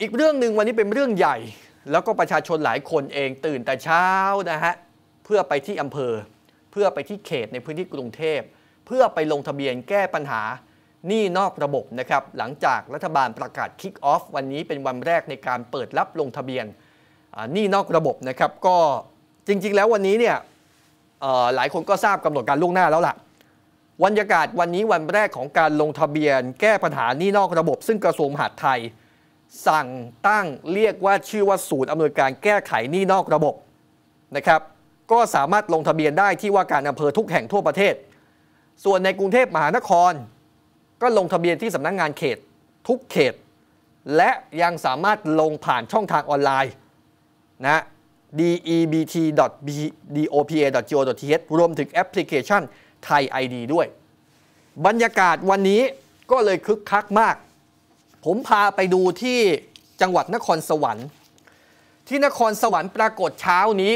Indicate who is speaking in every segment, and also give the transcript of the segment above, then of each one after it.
Speaker 1: อีกเรื่องหนึ่งวันนี้เป็นเรื่องใหญ่แล้วก็ประชาชนหลายคนเองตื่นแต่เช้านะฮะเพื่อไปที่อำเภอ เพื่อไปที่เขตในพื้นที่กรุงเทพเพื่อไปลงทะเบียนแก้ปัญหาหนี้นอกระบบนะครับ หลังจากรัฐบาลประกาศคิกออฟวันนี้เป็นวันแรกในการเปิดรับลงทะเบียนหนี้นอกระบบนะครับก็จริงๆ แล้ววันนี้เนี่ยหลายคนก็ทราบกำหนดการล่วงหน้าแล้วล่ะบรรยากาศวันนี้วันแรกของการลงทะเบียน แก้ปัญหานี้นอกระบบ ซึ่งกระทรวงมหาดไทยสั่งตั้งเรียกว่าชื่อว่าศูนย์ อำนวยการแก้ไขหนี้นอกระบบนะครับก็สามารถลงทะเบียนได้ที่ว่าการอำเภอทุกแห่งทั่วประเทศ ส่วนในกรุงเทพมหานคร ก็ลงทะเบียนที่สำนักงงานเขต ทุกเขต และยังสามารถลงผ่านช่องทางออนไลน์นะ debt.dopa.go.th รวมถึงแอปพลิเคชันไทย ID ด้วย บรรยากาศวันนี้ก็เลยคึกคักมากผมพาไปดูที่จังหวัดนครสวรรค์ที่นครสวรรค์ปรากฏเช้านี้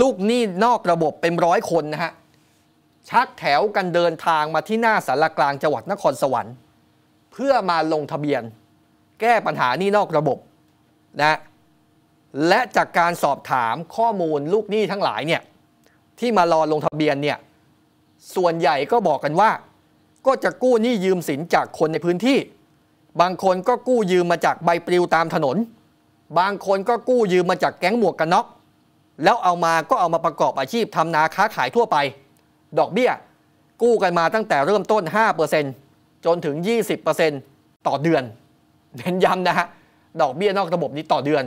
Speaker 1: ลูกหนี้นอกระบบเป็นร้อยคนนะฮะชักแถวกันเดินทางมาที่หน้าสารกลางจังหวัดนครสวรรค์ เพื่อมาลงทะเบียน แก้ปัญหานี่นอกระบบนะและจากการสอบถามข้อมูลลูกหนี้ทั้งหลายเนี่ยที่มารอลงทะเบียนเนี่ยส่วนใหญ่ก็บอกกันว่า ก็จะกู้หนี้ยืมสินจากคนในพื้นที่บางคนก็กู้ยืมมาจากใบปลิวตามถนน บางคนก็กู้ยืมมาจากแก๊งหมวกกันน็อก แล้วเอามาก็เอามาประกอบอาชีพทำนาค้าขายทั่วไป ดอกเบี้ยกู้กันมาตั้งแต่เริ่มต้น 5%จนถึง 20%ต่อเดือน เน้นย้ำนะฮะ ดอกเบี้ยนอกระบบนี้ต่อเดือน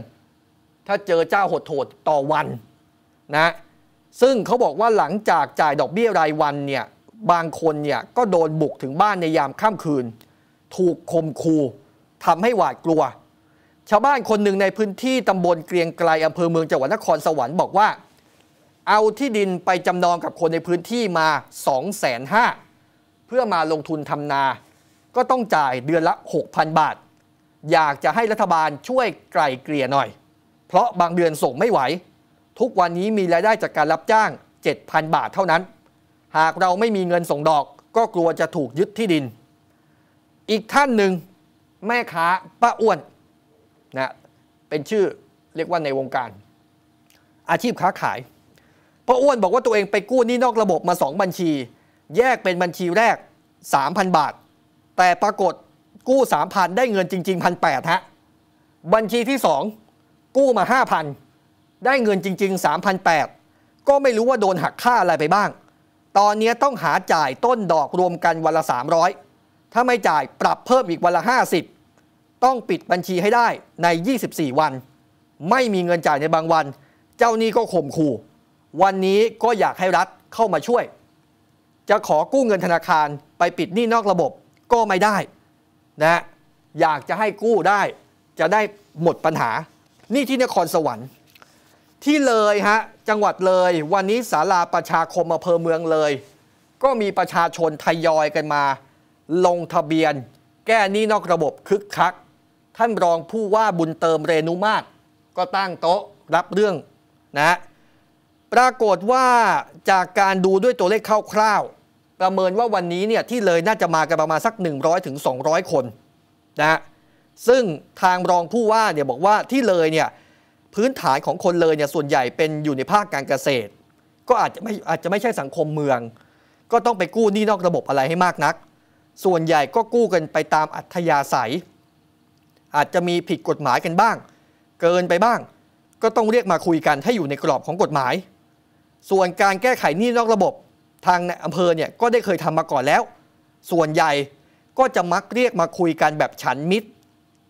Speaker 1: ถ้าเจอเจ้าหดโหดต่อวันนะซึ่งเขาบอกว่าหลังจากจ่ายดอกเบี้ยรายวันเนี่ย บางคนเนี่ยก็โดนบุกถึงบ้านในยามค่ำคืนถูกคมคูทำให้หวาดกลัว ชาวบ้านคนหนึ่งในพื้นที่ตำบลเกรียงไกลอำเภอเมืองจังหวัดนครสวรรค์บอกว่า เอาที่ดินไปจำนองกับคนในพื้นที่มา2 5 0 0 0เพื่อมาลงทุนทำนา ก็ต้องจ่ายเดือนละ 6,000 บาท อยากจะให้รัฐบาลช่วยไกล่เกลี่ยหน่อย เพราะบางเดือนส่งไม่ไหว ทุกวันนี้มีรายได้จากการรับจ้าง7,000บาทเท่านั้น หากเราไม่มีเงินส่งดอก ก็กลัวจะถูกยึดที่ดินอีกท่านหนึ่งแม่ค้าป้าอ้วนนะเป็นชื่อเรียกว่าในวงการ อาชีพค้าขายป้าอ้วนบอกว่าตัวเองไปกู้นี่นอกระบบมา 2 บัญชี แยกเป็นบัญชีแรก 3,000 บาท แต่ปรากฏกู้ 3,000 ได้เงินจริงๆ 1,800 ฮะ บัญชีที่ 2 กู้มา 5,000 ได้เงินจริงๆ 3,800 ก็ไม่รู้ว่าโดนหักค่าอะไรไปบ้าง ตอนนี้ต้องหาจ่ายต้นดอกรวมกันวันละ 300ถ้าไม่จ่ายปรับเพิ่มอีกวันละ 50 ต้องปิดบัญชีให้ได้ใน 24 วัน ไม่มีเงินจ่ายในบางวัน เจ้าหนี้ก็ข่มขู่ วันนี้ก็อยากให้รัฐเข้ามาช่วย จะขอกู้เงินธนาคารไปปิดหนี้นอกระบบก็ไม่ได้นะ อยากจะให้กู้ได้ จะได้หมดปัญหานี่ที่นครสวรรค์ ที่เลยฮะจังหวัดเลย วันนี้ศาลาประชาคมอำเภอเมืองเลย ก็มีประชาชนทยอยกันมาลงทะเบียนแก้หนี้นอกระบบคึกคัก ท่านรองผู้ว่าบุญเติมเรนุมาศก็ตั้งโต๊ะรับเรื่อง นะปรากฏว่าจากการดูด้วยตัวเลขคร่าวๆ ประเมินว่าวันนี้เนี่ยที่เลยน่าจะมากันประมาณสัก 100ถึง200 คน นะซึ่งทางรองผู้ว่าเนี่ยบอกว่าที่เลยเนี่ย พื้นฐานของคนเลยเนี่ยส่วนใหญ่เป็นอยู่ในภาคการเกษตร ก็อาจจะไม่อาจจะไม่ใช่สังคมเมือง ก็ต้องไปกู้หนี้นอกระบบอะไรให้มากนักส่วนใหญ่ก็กู้กันไปตามอัธยาศัย อาจจะมีผิดกฎหมายกันบ้าง เกินไปบ้าง ก็ต้องเรียกมาคุยกันให้อยู่ในกรอบของกฎหมาย ส่วนการแก้ไขหนี้นอกระบบ ทางอำเภอเนี่ยก็ได้เคยทำมาก่อนแล้ว ส่วนใหญ่ก็จะมักเรียกมาคุยกันแบบฉันมิตร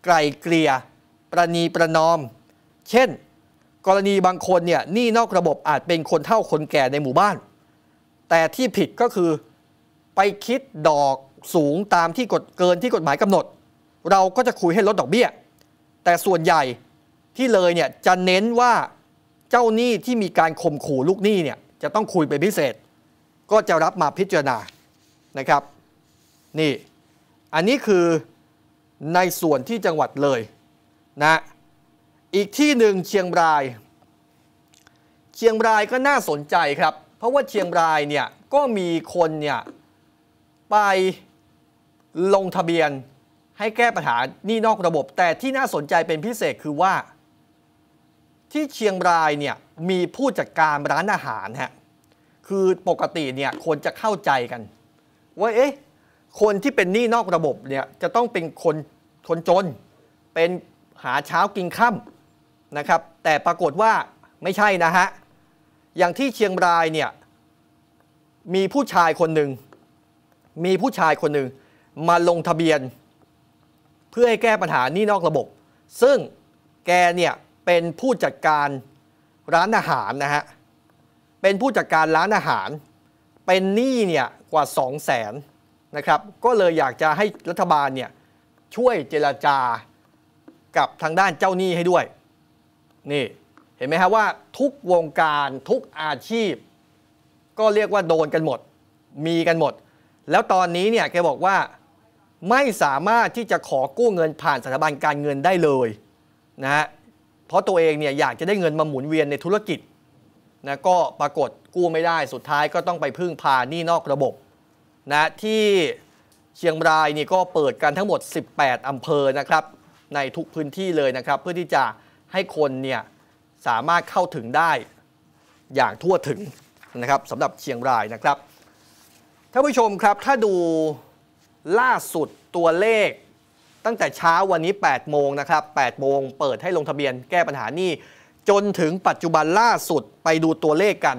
Speaker 1: ไกลเกลี่ยประนีประนอม เช่น กรณีบางคนเนี่ยหนี้นอกระบบอาจเป็นคนเท่าคนแก่ในหมู่บ้าน แต่ที่ผิดก็คือไปคิดดอกสูง ตามที่กฎเกินที่กฎหมายกำหนด เราก็จะคุยให้ลดดอกเบี้ย แต่ส่วนใหญ่ที่เลยเนี่ยจะเน้นว่าเจ้าหนี้ที่มีการข่มขู่ลูกหนี้เนี่ยจะต้องคุยเป็นพิเศษ ก็จะรับมาพิจารณานะครับนี่อันนี้คือในส่วนที่จังหวัดเลยนะอีกที่หนึ่งเชียงราย เชียงรายก็น่าสนใจครับเพราะว่าเชียงรายเนี่ยก็มีคนเนี่ยไปลงทะเบียนให้แก้ปัญหานี่นอกระบบ แต่ที่น่าสนใจเป็นพิเศษคือว่า ที่เชียงรายเนี่ยมีผู้จัดการร้านอาหารฮะคือปกติเนี่ยคนจะเข้าใจกันว่าเอ๊ะคนที่เป็นหนี้นอกระบบเนี่ยจะต้องเป็นคนคนจน เป็นหาเช้ากินค่ำนะครับแต่ปรากฏว่าไม่ใช่นะฮะอย่างที่เชียงรายเนี่ยมีผู้ชายคนหนึ่งมีผู้ชายคนหนึ่งมาลงทะเบียนเพื่อให้แก้ปัญหานี่นอกระบบ ซึ่งแกเนี่ยเป็นผู้จัดการร้านอาหารนะฮะ เป็นผู้จัดการร้านอาหาร เป็นหนี้เนี่ยกว่า2 0 0 0 0 0นะครับ ก็เลยอยากจะให้รัฐบาลเนี่ยช่วยเจรจากับทางด้านเจ้าหนี้ให้ด้วย นี่เห็นไหมฮะว่าทุกวงการทุกอาชีพ ก็เรียกว่าโดนกันหมดมีกันหมด แล้วตอนนี้เนี่ยแกบอกว่าไม่สามารถที่จะขอกู้เงินผ่านสถาบันการเงินได้เลยนะฮะ เพราะตัวเองเนี่ยอยากจะได้เงินมาหมุนเวียน ในธุรกิจนะก็ปรากฏกู้ไม่ได้สุดท้ายก็ต้องไปพึ่งพานี่นอกระบบนะที่เชียงรายนี่ก็เปิดกันทั้งหมด 18อำเภอนะครับ ในทุกพื้นที่เลยนะครับเพื่อที่จะให้คนเนี่ยสามารถเข้าถึงได้อย่างทั่วถึงนะครับสำหรับเชียงรายนะครับท่านผู้ชมครับถ้าดูล่าสุดตัวเลข ตั้งแต่เช้าวันนี้ 8 โมงนะครับ8โมงเปิดให้ลงทะเบียนแก้ปัญหานี่จนถึงปัจจุบันล่าสุดไปดูตัวเลขกัน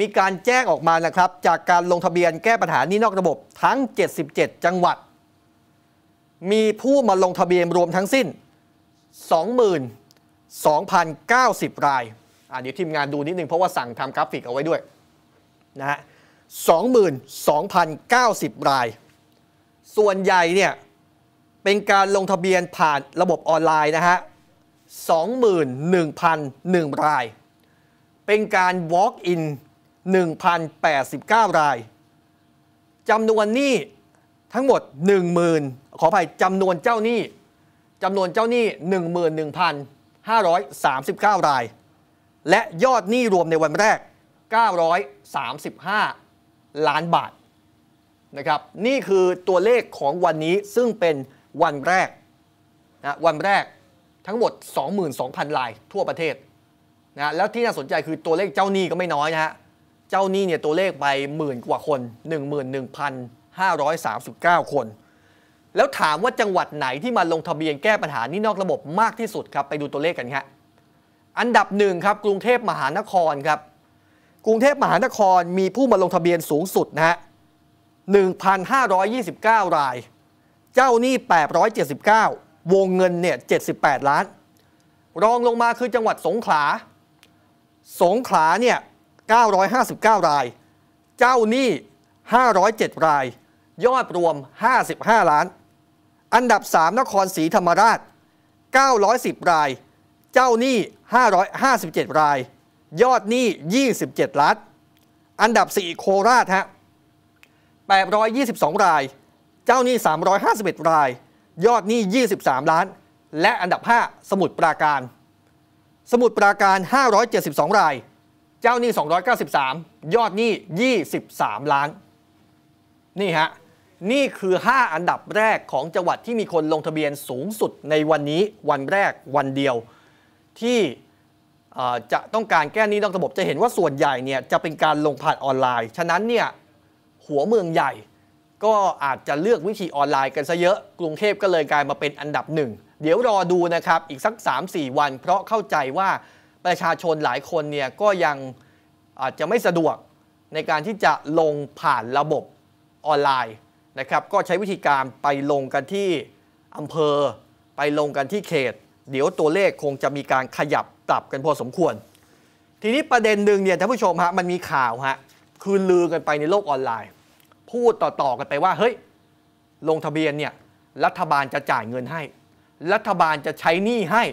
Speaker 1: มีการแจ้งออกมานะครับจากการลงทะเบียนแก้ปัญหานี่นอกระบบทั้ง 77 จังหวัด มีผู้มาลงทะเบียนรวมทั้งสิ้น22,090รายอ่าเดี๋ยวทีมงานดูนิดนึง เพราะว่าสั่งทำกราฟิกเอาไว้ด้วยนะฮะ22,090รายส่วนใหญ่เนี่ยเป็นการลงทะเบียนผ่านระบบออนไลน์นะฮะ21,001ราย เป็นการ walk in 1,089 ราย จำนวนหนี้ทั้งหมด 10,000ขออภัยจำนวนเจ้าหนี้จำนวนเจ้าหนี้11,539 ราย และยอดหนี้รวมในวันแรก 935 ล้านบาทนะครับนี่คือตัวเลขของวันนี้ซึ่งเป็นวันแรกนะวันแรกทั้งหมด 22,000ลาย ทั่วประเทศนะแล้วที่น่าสนใจคือตัวเลขเจ้าหนี้ก็ไม่น้อยนะฮะเจ้าหนี้เนี่ยตัวเลขไปหมื่นกว่าคน 11,539 คน แล้วถามว่าจังหวัดไหนที่มาลงทะเบียนแก้ปัญหานี้นอกระบบมากที่สุดครับไปดูตัวเลขกันครับอันดับหนึ่งครับกรุงเทพมหานครครับกรุงเทพมหานครมีผู้มาลงทะเบียนสูงสุดนะฮะ1,529 ราย เจ้าหนี้879 วงเงินเนี่ย78 ล้าน รองลงมาคือจังหวัดสงขลา สงขลาเนี่ย959 ราย เจ้าหนี้ 507 ราย ยอดรวม 55 ล้าน อันดับ 3 นครศรีธรรมราช 910 ราย เจ้าหนี้ 557 ราย ยอดหนี้ 27 ล้าน อันดับ 4 โคราชฮะ822 ราย เจ้าหนี้ 351 ราย ยอดหนี้ 23 ล้าน และอันดับ 5 สมุดปราการ สมุดปราการ 572 ราย เจ้าหนี้ 293 ยอดหนี้ 23 ล้าน นี่ฮะ นี่คือ 5 อันดับแรกของจังหวัดที่มีคนลงทะเบียนสูงสุดในวันนี้วันแรกวันเดียว ที่จะต้องการแก้หนี้นอกระบบจะเห็นว่าส่วนใหญ่เนี่ยจะเป็นการลงผ่านออนไลน์ ฉะนั้นเนี่ยหัวเมืองใหญ่ก็อาจจะเลือกวิธีออนไลน์กันซะเยอะกรุงเทพก็เลยกลายมาเป็นอันดับหนึ่ง เดี๋ยวรอดูนะครับ อีกสัก 3-4 วัน เพราะเข้าใจว่าประชาชนหลายคนเนี่ย ก็ยัง อาจจะไม่สะดวกในการที่จะลงผ่านระบบออนไลน์นะครับก็ใช้วิธีการไปลงกันที่ อำเภอไปลงกันที่เขต เดี๋ยวตัวเลขคงจะมีการขยับปรับกันพอสมควร ทีนี้ประเด็นหนึ่งเนี่ยท่านผู้ชมฮะมันมีข่าวฮะคืนลือกันไปในโลกออนไลน์พูดต่อๆกันไปว่า เฮ้ยลงทะเบียนเนี่ยรัฐบาลจะจ่ายเงินให้ รัฐบาลจะใช้หนี้ให้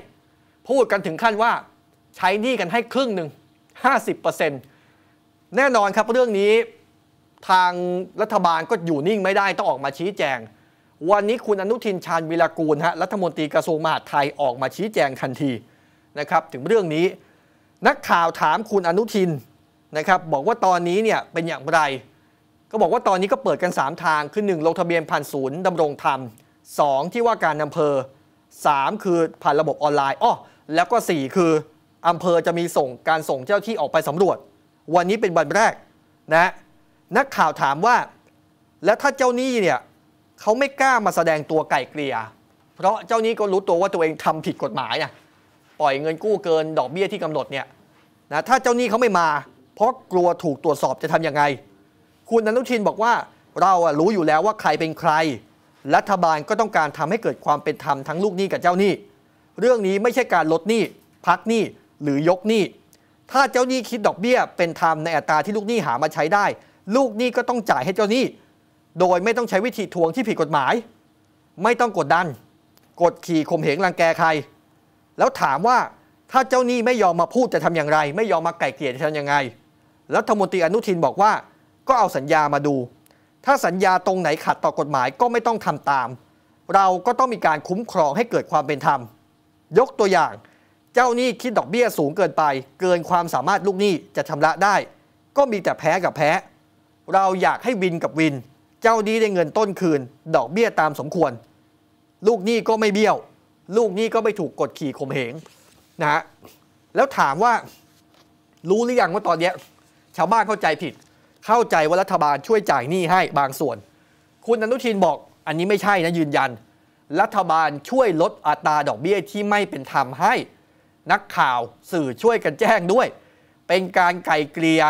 Speaker 1: พูดกันถึงขั้นว่าใช้หนี้กันให้ครึ่งหนึ่ง50%แน่นอนครับ เรื่องนี้ทางรัฐบาลก็อยู่นิ่งไม่ได้ ต้องออกมาชี้แจง วันนี้คุณอนุทินชาญวิรากูลฮะรัฐมนตรีกระทรวงมหาดไทยออกมาชี้แจงทันทีนะครับถึงเรื่องนี้ นักข่าวถามคุณอนุทินนะครับบอกว่าตอนนี้เนี่ยเป็นอย่างไรก็บอกว่าตอนนี้ก็เปิดกัน 3 ทางคือ1ลงทะเบียนผ่านศูนย์ดำรงธรรม 2 ที่ว่าการอำเภอ 3 คือผ่านระบบออนไลน์อ้อแล้วก็ 4 คืออำเภอจะมีส่งการส่งเจ้าที่ออกไปสำรวจ วันนี้เป็นวันแรกนะนักข่าวถามว่า แล้วถ้าเจ้านี้เนี่ยเขาไม่กล้ามาแสดงตัวไก่เกลี่ยเพราะเจ้านี้ก็รู้ตัวว่าตัวเองทำผิดกฎหมายนะปล่อยเงินกู้เกินดอกเบี้ยที่กำหนดเนี่ยนะถ้าเจ้านี้เขาไม่มา เพราะกลัวถูกตรวจสอบจะทำยังไงคุณอนุทินบอกว่าเรารู้อยู่แล้วว่าใครเป็นใคร รัฐบาลก็ต้องการทำให้เกิดความเป็นธรรมทั้งลูกหนี้กับเจ้าหนี้ เรื่องนี้ไม่ใช่การลดหนี้พักหนี้หรือยกหนี้ ถ้าเจ้าหนี้คิดดอกเบี้ยเป็นธรรมในอัตราที่ลูกหนี้หามาใช้ได้ ลูกหนี้ก็ต้องจ่ายให้เจ้าหนี้ โดยไม่ต้องใช้วิธีทวงที่ผิดกฎหมาย ไม่ต้องกดดัน กดขี่ข่มเหงรังแกใคร แล้วถามว่าถ้าเจ้าหนี้ไม่ยอมมาพูดจะทำอย่างไร ไม่ยอมมาไก่เกลี่ยจะทำอย่างไรรัฐมนตรีอนุทินบอกว่าก็เอาสัญญามาดู ถ้าสัญญาตรงไหนขัดต่อกฎหมายก็ไม่ต้องทำตาม เราก็ต้องมีการคุ้มครองให้เกิดความเป็นธรรม ยกตัวอย่าง เจ้าหนี้คิดดอกเบี้ยสูงเกินไป เกินความสามารถลูกหนี้จะชำระได้ ก็มีแต่แพ้กับแพ้ เราอยากให้วินกับวิน เจ้าหนี้ได้เงินต้นคืน ดอกเบี้ยตามสมควร ลูกหนี้ก็ไม่เบี้ยว ลูกหนี้ก็ไม่ถูกกดขี่ข่มเหง นะฮะ แล้วถามว่ารู้หรือยังว่าตอนนี้ชาวบ้านเข้าใจผิดเข้าใจว่ารัฐบาลช่วยจ่ายหนี้ให้บางส่วน คุณอนุทินบอกอันนี้ไม่ใช่นะยืนยัน รัฐบาลช่วยลดอัตราดอกเบี้ยที่ไม่เป็นธรรมให้ นักข่าวสื่อช่วยกันแจ้งด้วย เป็นการไก่เกลีย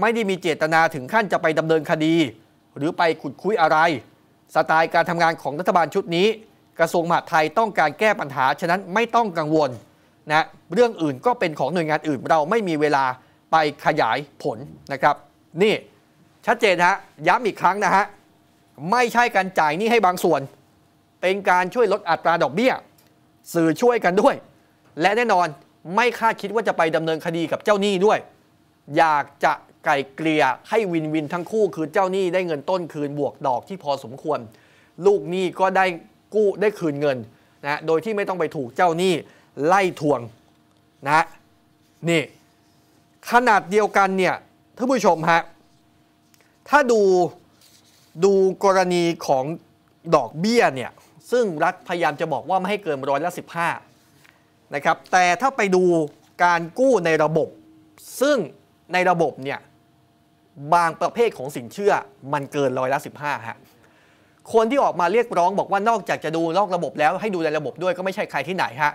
Speaker 1: ไม่ได้มีเจตนาถึงขั้นจะไปดำเนินคดี หรือไปขุดคุยอะไร สไตล์การทำงานของรัฐบาลชุดนี้ กระทรวงมหาดไทยต้องการแก้ปัญหาฉะนั้นไม่ต้องกังวลนะเรื่องอื่นก็เป็นของหน่วยงานอื่นเราไม่มีเวลาไปขยายผลนะครับนี่ ชัดเจนฮะย้ำอีกครั้งนะฮะไม่ใช่การจ่ายนี่ให้บางส่วน เป็นการช่วยลดอัตราดอกเบี้ย สื่อช่วยกันด้วย และแน่นอนไม่คาดคิดว่าจะไปดำเนินคดีกับเจ้าหนี้ด้วย อยากจะไก่เกลี่ยให้วินวินทั้งคู่คือเจ้าหนี้ได้เงินต้นคืนบวกดอกที่พอสมควร ลูกหนี้ก็ได้กู้ได้คืนเงินนะโดยที่ไม่ต้องไปถูกเจ้าหนี้ไล่ทวงนะนี่ ขนาดเดียวกันเนี่ยท่านผู้ชมฮะ ถ้าดูดูกรณีของดอกเบี้ยเนี่ย ซึ่งรัฐพยายามจะบอกว่าไม่ให้เกินร้อยละสิบห้านะครับ แต่ถ้าไปดูการกู้ในระบบ ซึ่งในระบบเนี่ยบางประเภทของสินเชื่อมันเกินร้อยละสิบห้าฮะ คนที่ออกมาเรียกร้องบอกว่านอกจากจะดูนอกระบบแล้ว ให้ดูในระบบด้วยก็ไม่ใช่ใครที่ไหนฮะ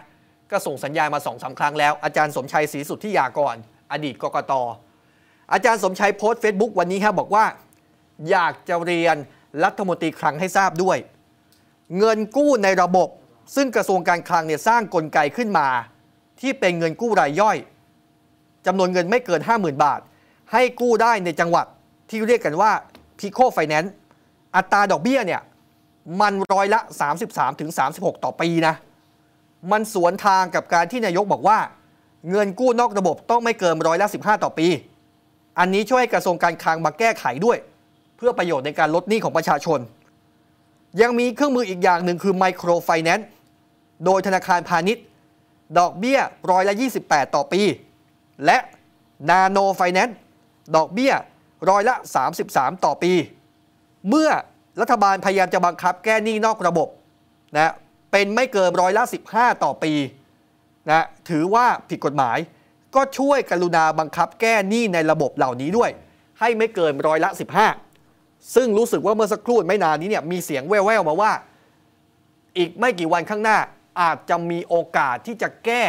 Speaker 1: ก็ส่งสัญญาณมาสองสาครั้งแล้วอาจารย์สมชัยศรีสุทธิยากรอดีตกกตอาจารย์สมชัยโพสต์เฟซบุ๊กวันนี้ครับบอกว่า อยากจะเรียนรัฐมนตรีคลังให้ทราบด้วย เงินกู้ในระบบ ซึ่งกระทรวงการคลังเนี่ยสร้างกลไกขึ้นมา ที่เป็นเงินกู้รายย่อยจำนวนเงินไม่เกิน 50,000 บาท ให้กู้ได้ในจังหวัดที่เรียกกันว่าพิโคไฟแนนซ์อัตราดอกเบี้ยเนี่ย มันร้อยละ 33-36 ต่อปีนะมันสวนทางกับการที่นายกบอกว่า เงินกู้นอกระบบต้องไม่เกินร้อยละ 15 ต่อปีอันนี้ช่วยกระทรวงการคลังมาแก้ไขด้วย เพื่อประโยชน์ในการลดหนี้ของประชาชน ยังมีเครื่องมืออีกอย่างหนึ่งคือไมโครไฟแนนซ์โดยธนาคารพาณิชย์ ดอกเบี้ยร้อยละ 28 ต่อปี และนาโนไฟแนนซ์ดอกเบี้ยร้อยละ 33 ต่อปี เมื่อรัฐบาลพยายามจะบังคับแก้หนี้นอกระบบนะเป็นไม่เกินร้อยละ 15 ต่อปีนะถือว่าผิดกฎหมายก็ช่วยกรุณาบังคับแก้หนี้ในระบบเหล่านี้ด้วย ให้ไม่เกินร้อยละ 15 ซึ่งรู้สึกว่าเมื่อสักครู่ไม่นานนี้เนี่ย มีเสียงแว่วๆมาว่า อีกไม่กี่วันข้างหน้า อาจจะมีโอกาสที่จะแก้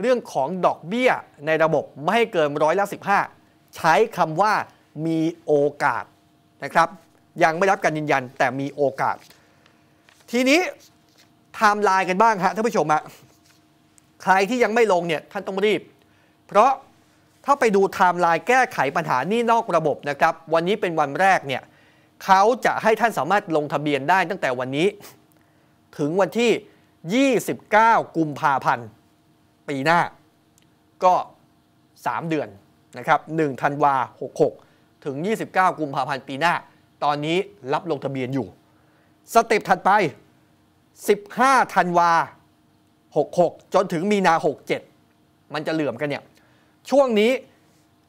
Speaker 1: เรื่องของดอกเบี้ยในระบบไม่ให้เกินร้อยละ 15 ใช้คำว่ามีโอกาสนะครับ ยังไม่รับการยืนยันแต่มีโอกาส ทีนี้ไทม์ไลน์กันบ้างฮะท่านผู้ชมฮะใครที่ยังไม่ลงเนี่ยท่านต้องรีบเพราะถ้าไปดูไทม์ไลน์แก้ไขปัญหานี่นอกระบบนะครับ วันนี้เป็นวันแรกเนี่ยเขาจะให้ท่านสามารถลงทะเบียนได้ตั้งแต่วันนี้ ถึงวันที่ 29 กุมภาพันธ์ปีหน้า ก็ 3 เดือนนะครับ1ธันวา66 ถึง 29 กุมภาพันธ์ปีหน้าตอนนี้รับลงทะเบียนอยู่ สเต็ปถัดไป 15ธันวา 66 จนถึงมีนา 67 มันจะเหลื่อมกันเนี่ยช่วงนี้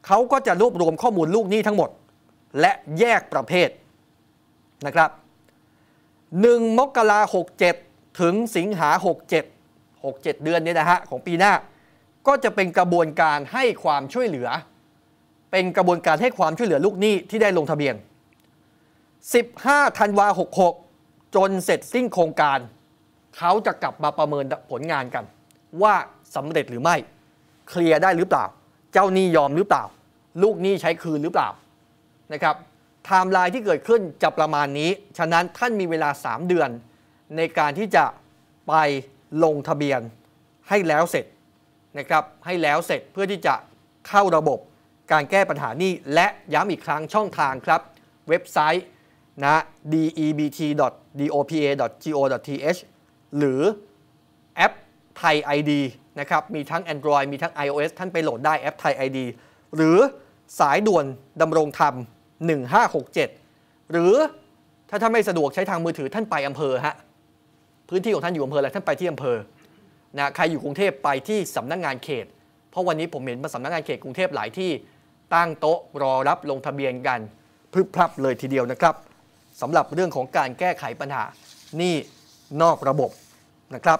Speaker 1: เขาก็จะรวบรวมข้อมูลลูกหนี้ทั้งหมด และแยกประเภทนะครับ 1 มกราหกถึงสิงหา67 67 เดือนนี้นะฮะของปีหน้า ก็จะเป็นกระบวนการให้ความช่วยเหลือ เป็นกระบวนการให้ความช่วยเหลือลูกหนี้ที่ได้ลงทะเบียน15ธันวา66 จนเสร็จสิ้นโครงการ เขาจะกลับมาประเมินผลงานกัน ว่าสำเร็จหรือไม่เคลียร์ได้หรือเปล่าเจ้าหนี้ยอมหรือเปล่า ลูกหนี้ใช้คืนหรือเปล่านะครับไทม์ไลน์ที่เกิดขึ้นจะประมาณนี้ ฉะนั้นท่านมีเวลา 3 เดือน ในการที่จะไปลงทะเบียนให้แล้วเสร็จนะครับให้แล้วเสร็จเพื่อที่จะเข้าระบบการแก้ปัญหานี้และย้ำอีกครั้งช่องทางครับเว็บไซต์ นะ debt.dopa.go.th หรือแอปไทย ID นะครับ มีทั้ง Android มีทั้ง iOS ท่านไปโหลดได้แอปไทย ID หรือสายด่วนดำรงธรรม1567 หรือถ้าท่านไม่สะดวกใช้ทางมือถือท่านไปอำเภอฮะ พื้นที่ของท่านอยู่อำเภออะไรท่านไปที่อำเภอ นะ ใครอยู่กรุงเทพไปที่สำนักงงานเขต เพราะวันนี้ผมเห็นมาสำนักงงานเขตกรุงเทพหลายที่ตั้งโต๊ะรอรับลงทะเบียนกันพรึบพรับเลยทีเดียวนะครับสำหรับเรื่องของการแก้ไขปัญหานี่นอกระบบนะครับ